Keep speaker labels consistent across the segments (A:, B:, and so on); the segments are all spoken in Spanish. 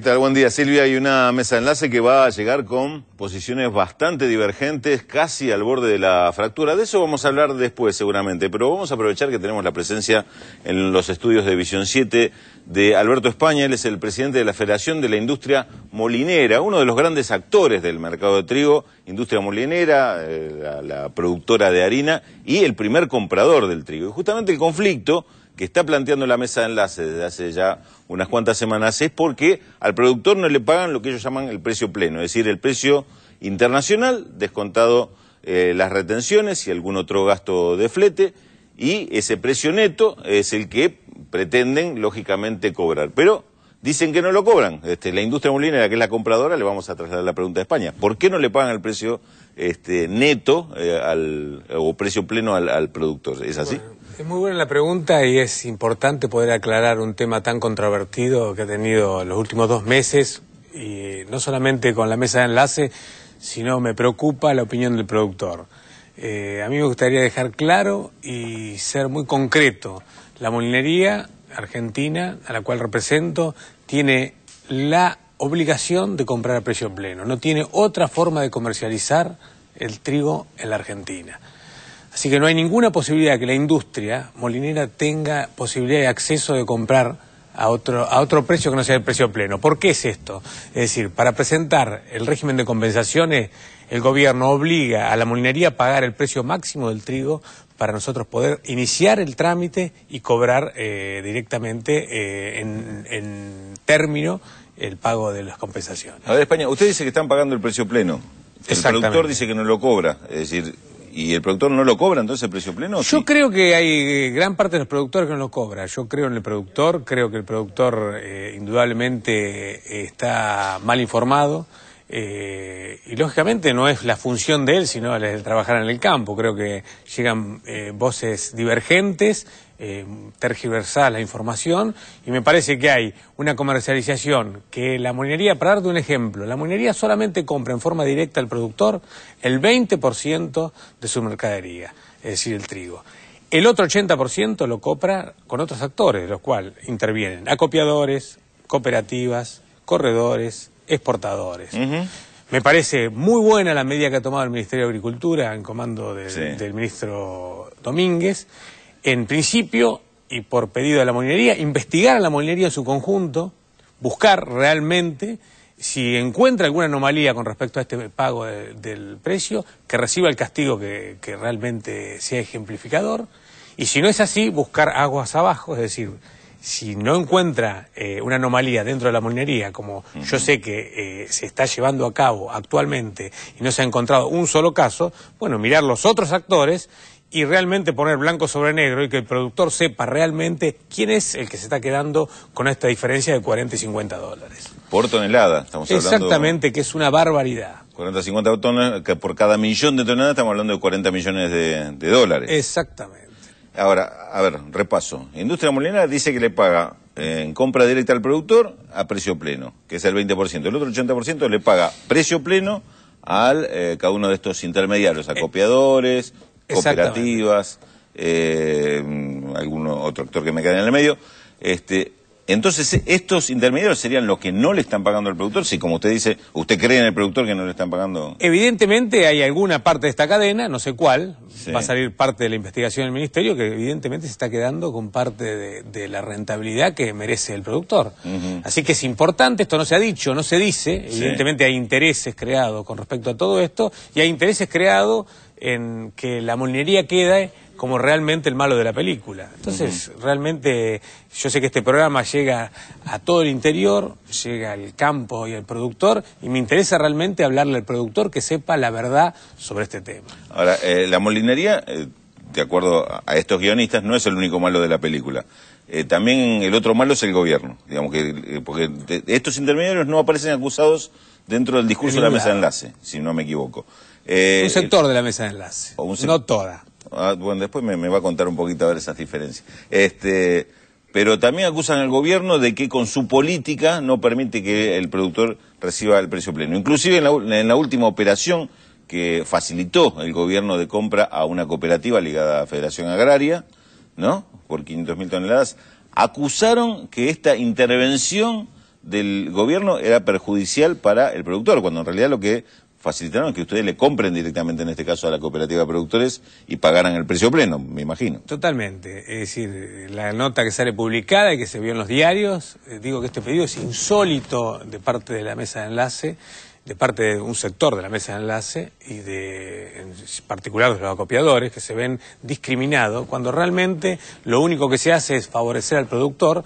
A: Buen día, Silvia. Hay una mesa de enlace que va a llegar con posiciones bastante divergentes, casi al borde de la fractura. De eso vamos a hablar después, seguramente, pero vamos a aprovechar que tenemos la presencia en los estudios de Visión 7 de Alberto España. Él es el presidente de la Federación de la Industria Molinera, uno de los grandes actores del mercado de trigo, industria molinera, eh, la, la productora de harina y el primer comprador del trigo. Y justamente el conflicto que está planteando la mesa de enlace desde hace ya unas cuantas semanas es porque al productor no le pagan lo que ellos llaman el precio pleno, es decir, el precio internacional descontado eh, las retenciones y algún otro gasto de flete y ese precio neto es el que pretenden lógicamente cobrar. Pero dicen que no lo cobran. Este, la industria molinera, que es la compradora, le vamos a trasladar la pregunta a España. ¿Por qué no le pagan el precio este, neto eh, o precio pleno al, productor? ¿Es así?
B: Es muy buena la pregunta y es importante poder aclarar un tema tan controvertido que ha tenido los últimos dos meses, y no solamente con la mesa de enlace, sino me preocupa la opinión del productor. Eh, a mí me gustaría dejar claro y ser muy concreto. La molinería argentina, a la cual represento, tiene la obligación de comprar a precio pleno. No tiene otra forma de comercializar el trigo en la Argentina. Así que no hay ninguna posibilidad de que la industria molinera tenga posibilidad de acceso de comprar a otro, a otro precio que no sea el precio pleno. ¿Por qué es esto? Es decir, para presentar el régimen de compensaciones, el gobierno obliga a la molinería a pagar el precio máximo del trigo para nosotros poder iniciar el trámite y cobrar eh, directamente eh, en, término el pago de las compensaciones. A ver, España,
A: usted dice que están pagando el precio pleno. El productor dice que no lo cobra. Es decir, y el productor no lo cobra entonces el precio pleno?
B: Yo creo que hay gran parte de los productores que no lo cobra. Yo creo en el productor, creo que el productor eh, indudablemente eh, está mal informado. Eh, y lógicamente no es la función de él, sino el de trabajar en el campo. Creo que llegan voces divergentes eh, tergiversar la información y me parece que hay una comercialización que la molinería, para darte un ejemplo, la molinería solamente compra en forma directa al productor el 20% de su mercadería, es decir, el trigo. El otro 80% lo compra con otros actores, los cuales intervienen acopiadores, cooperativas, corredores, exportadores. Me parece muy buena la medida que ha tomado el Ministerio de Agricultura en comando del ministro Domínguez en principio, y por pedido de la molinería, investigar a la molinería en su conjunto, buscar realmente si encuentra alguna anomalía con respecto a este pago del precio, que reciba el castigo que, realmente sea ejemplificador, y si no es así, buscar aguas abajo, es decir, si no encuentra eh, una anomalía dentro de la molinería, como yo sé que eh, se está llevando a cabo actualmente y no se ha encontrado un solo caso, bueno, mirar los otros actores y realmente poner blanco sobre negro y que el productor sepa realmente quién es el que se está quedando con esta diferencia de 40 y 50 dólares.
A: Por tonelada, estamos hablando. Exactamente,
B: que es una barbaridad.
A: 40 y 50 toneladas, que por cada millón de toneladas estamos hablando de 40 millones de, dólares.
B: Exactamente.
A: Ahora, a ver, repaso. Industria Molinera dice que le paga eh, en compra directa al productor a precio pleno, que es el 20%. El otro 80% le paga precio pleno al eh, cada uno de estos intermediarios, acopiadores, eh, cooperativas, eh, algún otro actor que me quede en el medio. Este, entonces, estos intermediarios serían los que no le están pagando al productor, si como usted dice, usted cree en el productor que no le están pagando.
B: Evidentemente hay alguna parte de esta cadena, no sé cuál, va a salir parte de la investigación del ministerio, que evidentemente se está quedando con parte de, la rentabilidad que merece el productor. Así que es importante, esto no se ha dicho, no se dice, evidentemente hay intereses creados con respecto a todo esto, y hay intereses creados en que la molinería queda como realmente el malo de la película. Entonces, realmente yo sé que este programa llega a todo el interior, llega al campo y al productor, y me interesa realmente hablarle al productor que sepa la verdad sobre este tema.
A: Ahora, eh, la molinería, eh, de acuerdo a estos guionistas, no es el único malo de la película. Eh, también el otro malo es el gobierno, digamos que porque estos intermediarios no aparecen acusados dentro del discurso de la mesa de enlace, si no me equivoco. Eh, un sector
B: de la mesa de enlace, no toda.
A: Ah, bueno, después me, va a contar un poquito a ver esas diferencias. Este, pero también acusan al gobierno de que con su política no permite que el productor reciba el precio pleno. Inclusive en la, última operación que facilitó el gobierno de compra a una cooperativa ligada a la Federación Agraria, ¿no? Por 500.000 toneladas, acusaron que esta intervención del gobierno era perjudicial para el productor, cuando en realidad lo que facilitaron que ustedes le compren directamente, en este caso, a la cooperativa de productores y pagaran el precio pleno, me imagino. Totalmente. Es decir,
B: la nota que sale publicada y que se vio en los diarios, eh, digo que este pedido es insólito de parte de la mesa de enlace, de parte de un sector de la mesa de enlace y de, en particular, de los acopiadores, que se ven discriminados cuando realmente lo único que se hace es favorecer al productor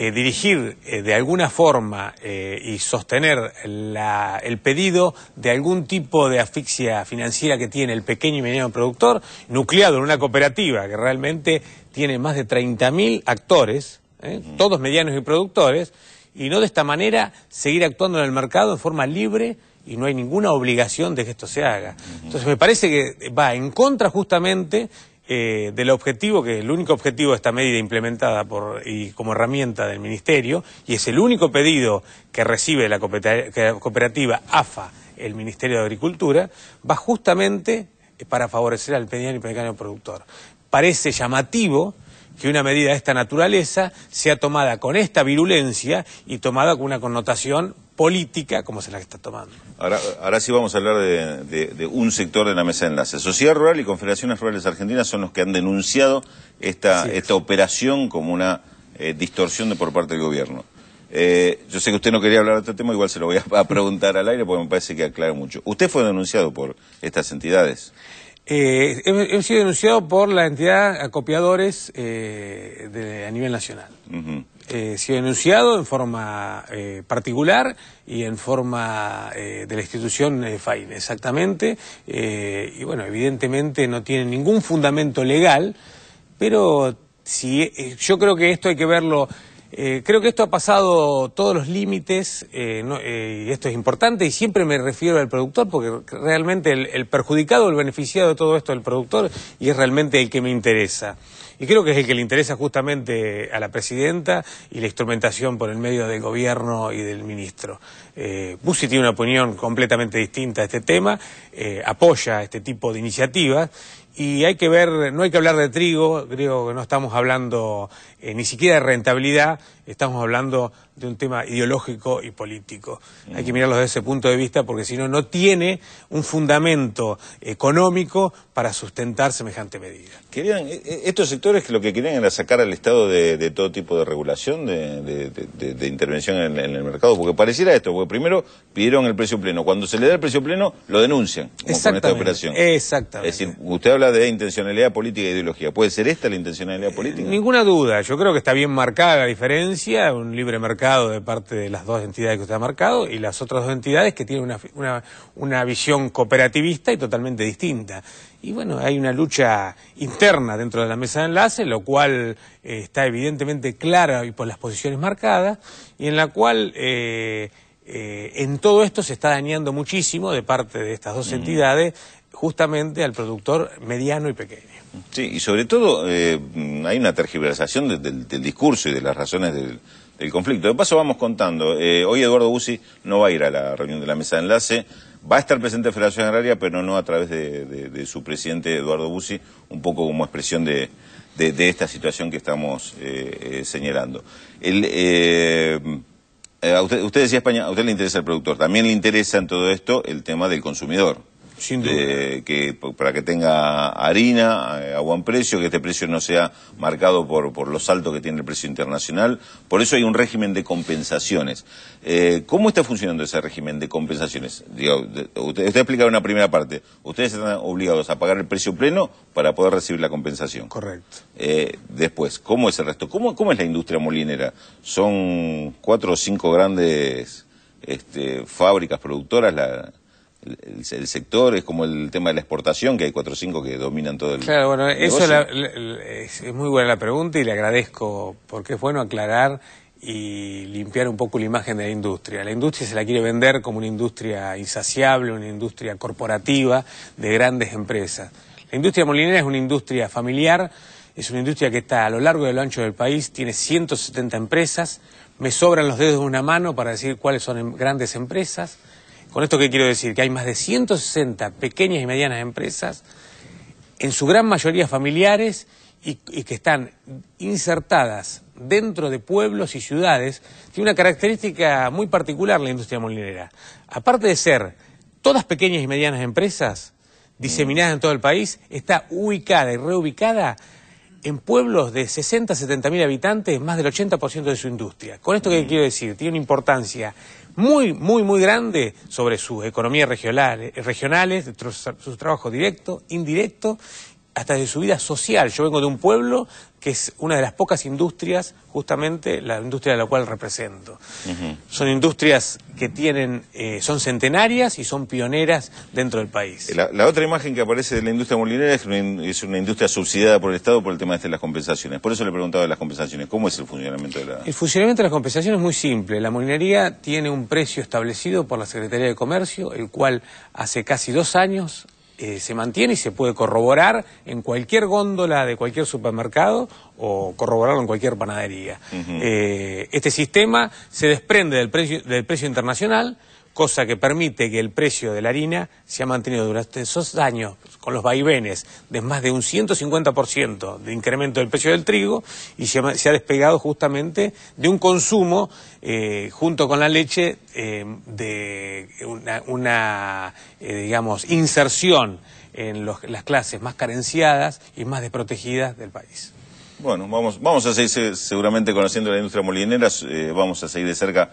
B: eh, dirigir eh, de alguna forma eh, y sostener el pedido de algún tipo de asfixia financiera que tiene el pequeño y mediano productor, nucleado en una cooperativa que realmente tiene más de 30.000 actores, todos medianos y productores, y no de esta manera seguir actuando en el mercado de forma libre y no hay ninguna obligación de que esto se haga. Entonces me parece que va en contra justamente eh, del objetivo, que el único objetivo de esta medida implementada y como herramienta del Ministerio, y es el único pedido que recibe la cooperativa AFA, el Ministerio de Agricultura, va justamente para favorecer al pequeño y pequeño productor. Parece llamativo que una medida de esta naturaleza sea tomada con esta virulencia y tomada con una connotación política como se la que está tomando. Ahora,
A: ahora sí vamos a hablar de, un sector de la mesa de enlace. Sociedad Rural y Confederaciones Rurales Argentinas son los que han denunciado esta, esta operación como una eh, distorsión de por parte del gobierno. Eh, yo sé que usted no quería hablar de este tema, igual se lo voy a, preguntar al aire porque me parece que aclara mucho. ¿Usted fue denunciado por estas
B: entidades? Eh, he, sido denunciado por la entidad acopiadores eh, de, a nivel nacional eh, sido denunciado en forma eh, particular y en forma eh, de la institución eh, FAIN, exactamente. y bueno, evidentemente no tiene ningún fundamento legal, pero si, yo creo que esto hay que verlo. creo que esto ha pasado todos los límites y esto es importante y siempre me refiero al productor porque realmente el, el perjudicado, el beneficiado de todo esto es el productor y es realmente el que me interesa y creo que es el que le interesa justamente a la presidenta y la instrumentación por el medio del gobierno y del ministro. Eh, Bussi tiene una opinión completamente distinta a este tema, eh, apoya este tipo de iniciativas y hay que ver, no hay que hablar de trigo, creo que no estamos hablando eh, ni siquiera de rentabilidad, estamos hablando de un tema ideológico y político. Hay que mirarlo desde ese punto de vista porque si no, no tiene un fundamento económico para sustentar semejante medida. Querían, e, e, estos sectores que lo que querían era sacar
A: al Estado de, todo tipo de regulación, de, intervención en, el mercado, porque pareciera esto, porque primero pidieron el precio pleno, cuando se le da el precio pleno lo denuncian con esta operación.
B: Exactamente.
A: Es decir, usted habla de intencionalidad política e ideología, ¿puede ser esta la intencionalidad política?
B: ninguna duda yo creo que está bien marcada la diferencia, un libre mercado de parte de las dos entidades que usted ha marcado y las otras dos entidades que tienen una, una, una visión cooperativista y totalmente distinta. Y bueno, hay una lucha interna dentro de la mesa de enlace, lo cual eh, está evidentemente clara y por las posiciones marcadas, y en la cual eh, eh, en todo esto se está dañando muchísimo de parte de estas dos entidades justamente al productor mediano y pequeño.
A: Sí, y sobre todo eh, hay una tergiversación del discurso y de las razones del, conflicto. De paso vamos contando, eh, hoy Eduardo Bussi no va a ir a la reunión de la mesa de enlace, va a estar presente en Federación Agraria, pero no a través de, su presidente Eduardo Bussi, un poco como expresión de, esta situación que estamos eh, señalando. El, usted, decía España, a usted le interesa el productor, también le interesa en todo esto el tema del consumidor. Sin para que tenga harina eh, a buen precio, que este precio no sea marcado por, por los altos que tiene el precio internacional. Por eso hay un régimen de compensaciones. Eh, ¿Cómo está funcionando ese régimen de compensaciones? usted, ha explicado una primera parte. Ustedes están obligados a pagar el precio pleno para poder recibir la compensación. Correcto. Eh, después, ¿cómo es el resto? ¿Cómo, es la industria molinera? Son cuatro o cinco grandes este, fábricas productoras el, sector, es como el tema de la exportación, que hay cuatro o cinco que dominan todo el. Claro, bueno, eso
B: es, es, muy buena la pregunta y le agradezco porque es bueno aclarar y limpiar un poco la imagen de la industria. La industria se la quiere vender como una industria insaciable, una industria corporativa de grandes empresas. La industria molinera es una industria familiar, es una industria que está a lo largo y a lo ancho del país, tiene 170 empresas, me sobran los dedos de una mano para decir cuáles son em, grandes empresas. ¿Con esto que quiero decir? Que hay más de 160 pequeñas y medianas empresas, en su gran mayoría familiares, y, y que están insertadas dentro de pueblos y ciudades. Tiene una característica muy particular la industria molinera. Aparte de ser todas pequeñas y medianas empresas, diseminadas en todo el país, está ubicada y reubicada en pueblos de 60, setenta mil habitantes, más del 80% de su industria. ¿Con esto qué mm. quiero decir? Tiene una importancia muy, muy, muy grande sobre sus economías regionales, regionales sus trabajos directo, indirecto hasta de su vida social. Yo vengo de un pueblo que es una de las pocas industrias, justamente la industria de la cual represento. Son industrias que tienen, eh, son centenarias y son pioneras dentro del país. La, otra imagen
A: que aparece de la industria molinera es una, es una industria subsidiada por el Estado por el tema este de las compensaciones. Por eso le he preguntado de las compensaciones. ¿Cómo es el funcionamiento de la...? El
B: funcionamiento de las compensaciones es muy simple. La molinería tiene un precio establecido por la Secretaría de Comercio, el cual hace casi dos años eh, se mantiene y se puede corroborar en cualquier góndola de cualquier supermercado o corroborarlo en cualquier panadería. Eh, este sistema se desprende del precio, del precio internacional, cosa que permite que el precio de la harina se ha mantenido durante esos años con los vaivenes de más de un 150% de incremento del precio del trigo y se ha, despegado justamente de un consumo eh, junto con la leche eh, de una, eh, digamos, inserción en las clases más carenciadas y más desprotegidas del país. Bueno, vamos, vamos
A: a seguir seguramente conociendo la industria molinera, vamos a seguir de cerca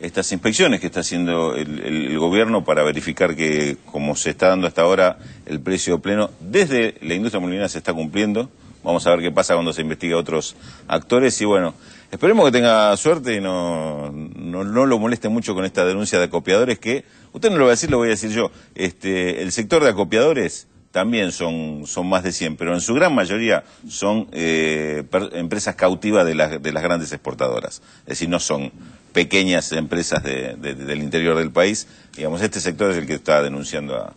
A: estas inspecciones que está haciendo el, gobierno para verificar que, como se está dando hasta ahora, el precio pleno desde la industria molinera se está cumpliendo. Vamos a ver qué pasa cuando se investiga otros actores y bueno, esperemos que tenga suerte y no, no, lo moleste mucho con esta denuncia de acopiadores que, usted no lo va a decir, lo voy a decir yo, este, el sector de acopiadores también son, son más de 100, pero en su gran mayoría son eh, empresas cautivas de las, de las grandes exportadoras. Es decir, no son pequeñas empresas del interior del país. Digamos, este sector es el que está denunciando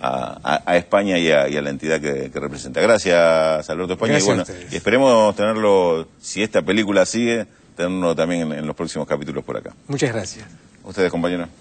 A: a, España y a, la entidad que, representa. Gracias, Alberto España. y esperemos tenerlo, si esta película sigue, tenerlo también en los próximos capítulos por acá.
B: Muchas gracias.
A: Ustedes, compañeros.